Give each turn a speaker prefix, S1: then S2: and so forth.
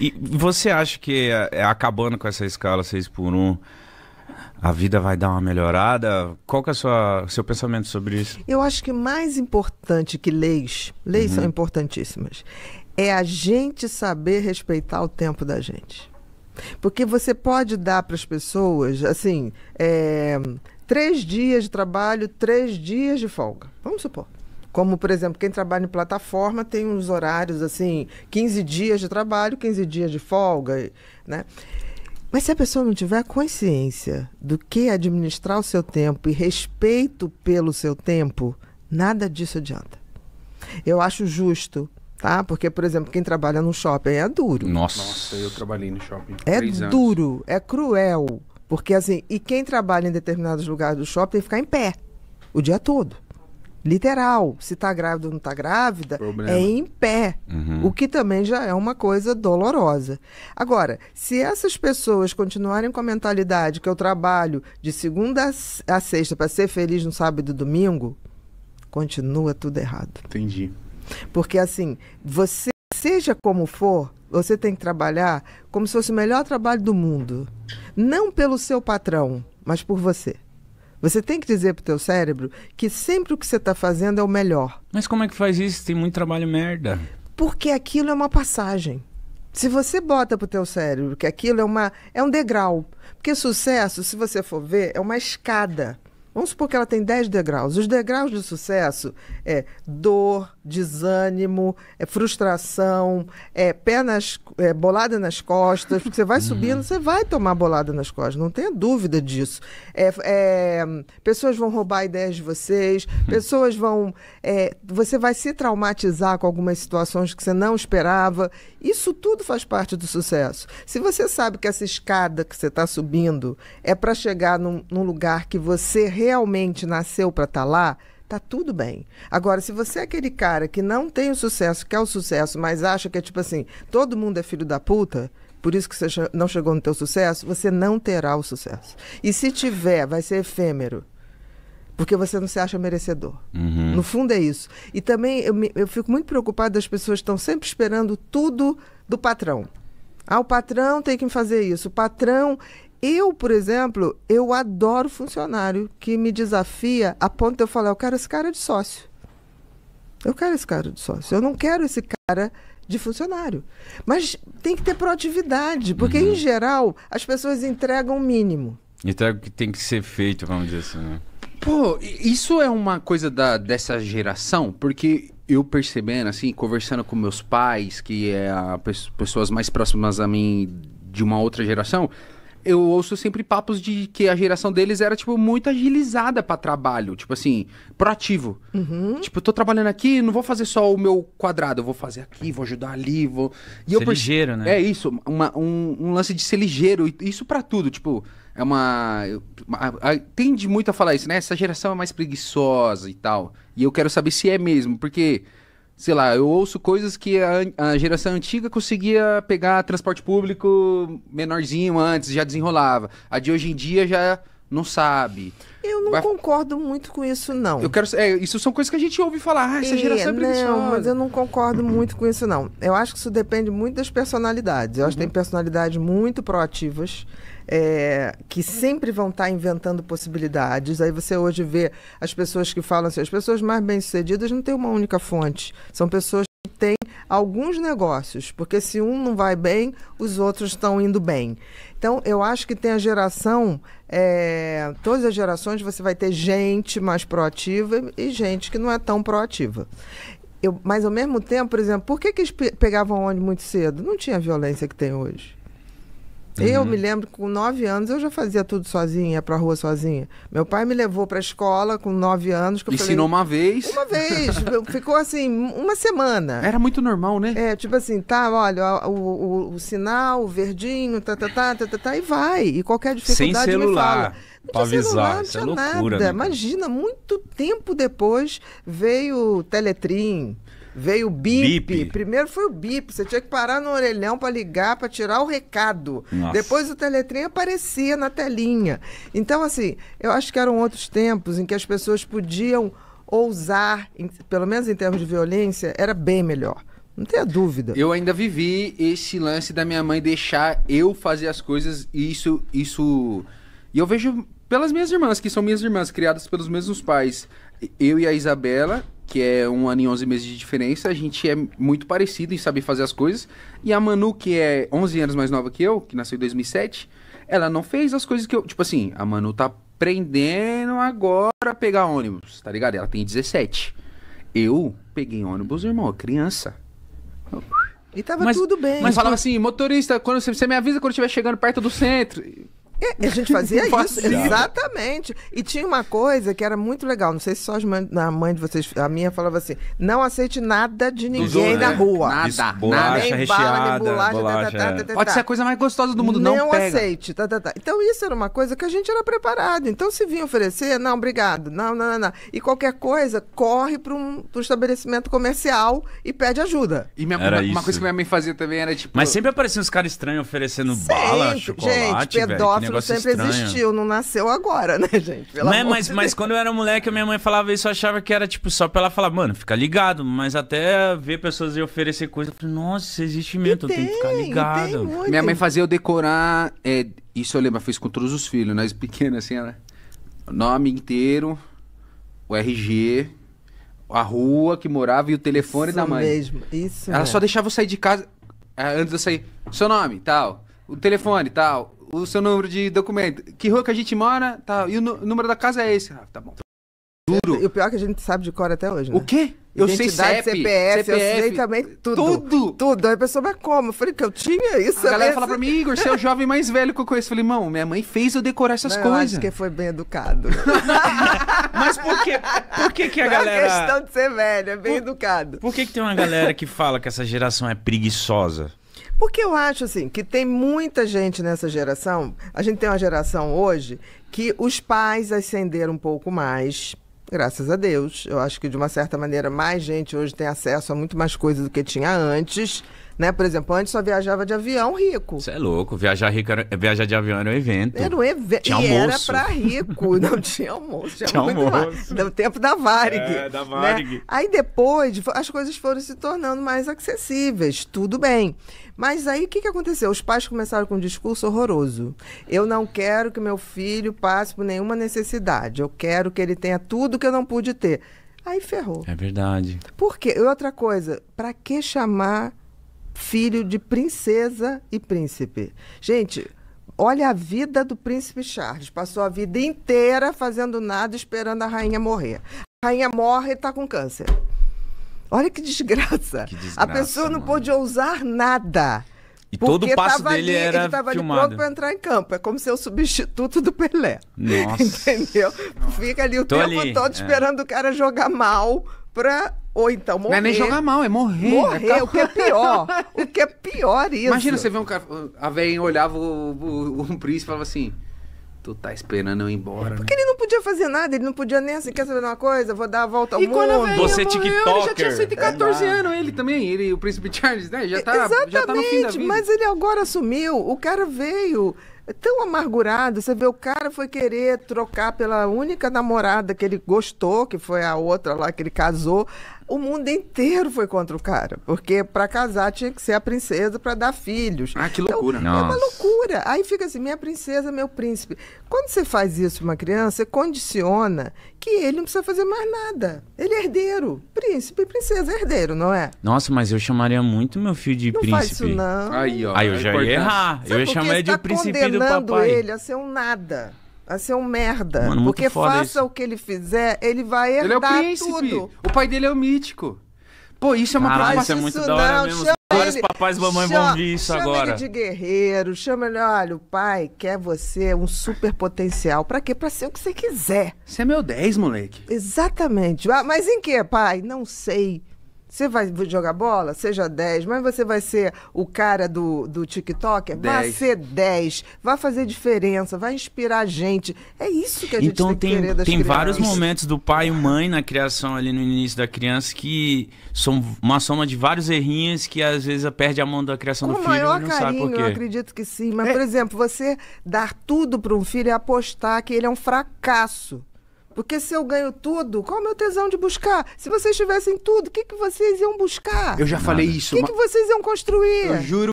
S1: E você acha que é, é acabando com essa escala 6 por 1 a vida vai dar uma melhorada? Qual que é o seu pensamento sobre isso?
S2: Eu acho que mais importante que leis, leis uhum. são importantíssimas, é a gente saber respeitar o tempo da gente. Porque você pode dar para as pessoas, assim, é, três dias de trabalho, três dias de folga. Vamos supor. Como, por exemplo, quem trabalha em plataforma tem uns horários assim, 15 dias de trabalho, 15 dias de folga, né? Mas se a pessoa não tiver consciência do que administrar o seu tempo e respeito pelo seu tempo, nada disso adianta. Eu acho justo, tá? Porque, por exemplo, quem trabalha no shopping é duro. Nossa,
S1: Nossa eu trabalhei no shopping. É duro,
S2: é cruel. Porque assim, e quem trabalha em determinados lugares do shopping tem que ficar em pé o dia todo literal. Se está grávida ou não está grávida, Problema. é em pé, uhum. o que também já é uma coisa dolorosa. Agora, se essas pessoas continuarem com a mentalidade que eu trabalho de segunda a sexta para ser feliz no sábado e domingo, continua tudo errado. Entendi. Porque assim, você seja como for, você tem que trabalhar como se fosse o melhor trabalho do mundo, não pelo seu patrão, mas por você. Você tem que dizer pro teu cérebro que sempre o que você está fazendo é o melhor.
S1: Mas como é que faz isso? Tem muito trabalho merda.
S2: Porque aquilo é uma passagem. Se você bota pro teu cérebro que aquilo é uma é um degrau, porque sucesso, se você for ver, é uma escada. Vamos supor que ela tem 10 degraus. Os degraus do sucesso é dor, desânimo, é frustração, é pé nas, é, bolada nas costas, porque você vai uhum. subindo, você vai tomar bolada nas costas, não tenha dúvida disso. É, é, pessoas vão roubar ideias de vocês, uhum. pessoas vão. É, você vai se traumatizar com algumas situações que você não esperava. Isso tudo faz parte do sucesso. Se você sabe que essa escada que você está subindo é para chegar num, num lugar que você realmente nasceu para estar tá lá, Tá tudo bem. Agora, se você é aquele cara que não tem o sucesso, quer o sucesso, mas acha que é tipo assim, todo mundo é filho da puta, por isso que você não chegou no teu sucesso, você não terá o sucesso. E se tiver, vai ser efêmero. Porque você não se acha merecedor. Uhum. No fundo é isso. E também eu, me, eu fico muito preocupada, as pessoas estão sempre esperando tudo do patrão. Ah, o patrão tem que fazer isso. O patrão eu, por exemplo, eu adoro funcionário que me desafia a ponto de eu falar, eu quero esse cara de sócio. Eu quero esse cara de sócio. Eu não quero esse cara de funcionário. Mas tem que ter proatividade, porque uhum. em geral as pessoas entregam o mínimo.
S1: Entrega o que tem que ser feito, vamos dizer assim. Né? Pô, isso é uma coisa da, dessa geração, porque eu percebendo, assim, conversando com meus pais, que é a, pessoas mais próximas a mim de uma outra geração, eu ouço sempre papos de que a geração deles era, tipo, muito agilizada para trabalho. Tipo assim, proativo.
S2: Uhum. Tipo,
S1: eu tô trabalhando aqui, não vou fazer só o meu quadrado. Eu vou fazer aqui, vou ajudar ali, vou... E ser eu ligeiro, né? É isso. Uma, um, um, lance de ser ligeiro. Isso para tudo, tipo... É uma... uma tende muito a falar isso, né? Essa geração é mais preguiçosa e tal. E eu quero saber se é mesmo, porque sei lá, eu ouço coisas que a, a, geração antiga conseguia pegar transporte público menorzinho antes, já desenrolava. A de hoje em dia já não sabe. Eu não vai... concordo muito com isso, não. Eu quero. É, isso são coisas que a gente ouve falar. Ah, essa é, geração é preguiçosa. Não, mas
S2: eu não concordo muito com isso, não. Eu acho que isso depende muito das personalidades. Eu acho uhum. que tem uhum. personalidades muito proativas. É, que sempre vão estar tá inventando possibilidades. Aí você hoje vê as pessoas que falam assim, as pessoas mais bem-sucedidas não têm uma única fonte. São pessoas tem alguns negócios, porque se um não vai bem, os outros estão indo bem. Então, eu acho que tem a geração, é, todas as gerações você vai ter gente mais proativa e gente que não é tão proativa. Eu, mas ao mesmo tempo, por exemplo, por que, que eles pegavam onde muito cedo? Não tinha a violência que tem hoje. Uhum. Eu me lembro que com nove anos eu já fazia tudo sozinha, para pra rua sozinha. Meu pai me levou pra escola com nove anos. Que Ensinou falei, uma vez? Uma vez. ficou assim, uma semana. Era muito normal, né? É, tipo assim, tá, olha, o, o, o sinal, o verdinho, tá, tá, tá, tá, tá, tá, e vai. E qualquer dificuldade Sem celular. me fala. Não
S1: avisar, celular, não Isso é tinha é loucura, nada. Né,
S2: Imagina, muito tempo depois veio o Teletrim. Veio o bip. Primeiro foi o bip. Você tinha que parar no orelhão para ligar, para tirar o recado. Nossa. Depois o teletrim aparecia na telinha. Então, assim, eu acho que eram outros tempos em que as pessoas podiam ousar, em, pelo menos em termos de violência, era bem melhor. Não tenha dúvida.
S1: Eu ainda vivi esse lance da minha mãe deixar eu fazer as coisas e isso. isso... E eu vejo pelas minhas irmãs, que são minhas irmãs, criadas pelos mesmos pais. Eu e a Isabela, que é um ano e 11 meses de diferença, a gente é muito parecido em saber fazer as coisas. E a Manu, que é 11 anos mais nova que eu, que nasceu em 2007, ela não fez as coisas que eu. Tipo assim, a Manu tá aprendendo agora a pegar ônibus, tá ligado? Ela tem 17. Eu peguei ônibus, irmão, criança.
S2: E tava mas, tudo bem. Mas falava assim,
S1: motorista, quando você, você me avisa quando estiver chegando perto do centro. É, a gente fazia isso,
S2: exatamente. E tinha uma coisa que era muito legal, não sei se só mãe, a mãe de vocês, a minha falava assim: não aceite nada de ninguém na né? rua. Nada, bolacha, nada. Nem bala, nem bolacha. bolacha tá, tá, tá, é. tá, tá, Pode tá. ser a coisa mais gostosa do mundo, não, não pega. aceite. Então isso era uma coisa que a gente era preparado. Então se vinha oferecer, não, obrigado, não, não, não. não. E qualquer coisa, corre para um, um, estabelecimento comercial e pede ajuda. E minha, uma, uma, coisa que
S1: minha mãe fazia também era tipo. Mas sempre apareciam uns caras estranhos oferecendo sempre. bala, chocolate. Gente, pedófilo monstro sempre estranho. existiu,
S2: não nasceu agora, né, gente? Pelo não é, mas, de mas Deus.
S1: quando eu era moleque, a minha mãe falava isso, eu achava que era, tipo, só pra ela falar, mano, fica ligado. Mas até ver pessoas e oferecer coisa, eu falei, nossa, existe mesmo, tem, então tem que ficar ligado. Tem, minha mãe fazia eu decorar, é, isso eu lembro, fez com todos os filhos, nós pequenos, assim, ela, nome inteiro, o RG, a rua que morava e o telefone isso da mãe. Mesmo,
S2: isso Ela mesmo. só
S1: deixava eu sair de casa eh, antes de eu sair. Seu nome, tal. O telefone, tal o seu número de documento. Que rua que a gente mora, tá?
S2: E o, o número da casa é esse, Rafa. Tá bom. Duro. E o pior é que a gente sabe de cor até hoje, né? O quê? Eu Identidade, sei CEP, CPF, CPF, eu sei também tudo. Tudo? Tudo. Aí a pessoa, mas como? Eu falei que eu tinha isso. A galera né? fala pra mim,
S1: Igor, você é o jovem mais velho que eu conheço. Eu falei, irmão, minha mãe fez eu decorar essas não, coisas. Eu acho que foi bem
S2: educado. mas por que, por que que a não é galera... É questão de ser velho, é bem por... educado. Por que que tem uma galera que
S1: fala que essa geração é preguiçosa?
S2: Porque eu acho assim que tem muita gente nessa geração. A gente tem uma geração hoje que os pais ascenderam um pouco mais. Graças a Deus. Eu acho que, de uma certa maneira, mais gente hoje tem acesso a muito mais coisas do que tinha antes. Né? Por exemplo, antes só viajava de avião rico. Você é
S1: louco, viajar, rico era, viajar de avião era um evento. Era um
S2: evento. Tinha e almoço. era pra rico, não tinha almoço. Tinha, tinha almoço. No tempo da Varig. É, da né? Varig. Né? Aí depois as coisas foram se tornando mais acessíveis, tudo bem. Mas aí o que, que aconteceu? Os pais começaram com um discurso horroroso. Eu não quero que meu filho passe por nenhuma necessidade. Eu quero que ele tenha tudo que eu não pude ter. Aí ferrou.
S1: É verdade.
S2: Por quê? E outra coisa, pra que chamar filho de princesa e príncipe. Gente, olha a vida do príncipe Charles. Passou a vida inteira fazendo nada, esperando a rainha morrer. A rainha morre e está com câncer. Olha que desgraça. que desgraça. a pessoa não pôde ousar nada. E todo o passo dele ali, era ele tava filmado. ali pronto para entrar em campo. É como ser o substituto do Pelé. Nossa. Entendeu? Fica ali o Tô tempo ali. todo é. esperando o cara jogar mal para ou então morrer. Não é nem jogar mal, é morrer. Né? Morrer, o que é pior. o que é pior isso. Imagina você ver
S1: um cara. A velhinha olhava o, o, o príncipe e falava assim. Tu tá esperando eu ir embora.
S2: Porque né? ele não podia fazer nada, ele não podia nem assim, quer saber uma coisa? Vou dar a volta ao e mundo. Quando a Você é morreu, TikToker. Ele já tinha 114 é anos,
S1: ele também, ele, o príncipe Charles, né? Já tá, Exatamente, já tá no fim da vida. Mas
S2: ele agora assumiu, o cara veio tão amargurado. Você vê, o cara foi querer trocar pela única namorada que ele gostou, que foi a outra lá que ele casou. O mundo inteiro foi contra o cara, porque para casar tinha que ser a princesa para dar filhos. Ah, que então, loucura. Então, é uma loucura. Aí fica assim, minha princesa, meu príncipe. Quando você faz isso para uma criança, você condiciona que ele não precisa fazer mais nada. Ele é herdeiro. Príncipe e princesa é herdeiro, não é?
S1: Nossa, mas eu chamaria muito meu filho de não príncipe. Não faz isso não. Aí, ó. Aí eu é já ia errar. Sabe eu ia chamar ele de tá príncipe do papai. ele
S2: a ser um nada a ser um merda. Mano, porque faça isso. o que ele fizer, ele vai herdar ele é o príncipe. tudo. O pai dele é o mítico. Pô, isso é uma Caralho, isso é muito isso da hora não, mesmo. Vários papais e mamães vão ver isso chama agora. Chama ele de guerreiro, chama ele, olha, o pai quer você um super potencial. Pra quê? Pra ser o que você quiser. Você é meu 10, moleque. Exatamente. Ah, mas em que, pai? Não sei. Você vai jogar bola? Seja 10, mas você vai ser o cara do, do TikToker? Dez. Vai ser 10. Vai fazer diferença, vai inspirar gente. É isso que a gente então, tem, tem que querer das Tem crianças. vários momentos
S1: do pai e mãe na criação ali no início da criança que são uma soma de vários errinhos que às vezes perde a mão da criação Com do filho maior e não carinho, sabe por quê. Eu
S2: acredito que sim. Mas, é. por exemplo, você dar tudo para um filho e é apostar que ele é um fracasso. Porque se eu ganho tudo, qual é o meu tesão de buscar? Se vocês tivessem tudo, o que, que vocês iam buscar? Eu já falei isso. O que, que vocês iam construir? Eu juro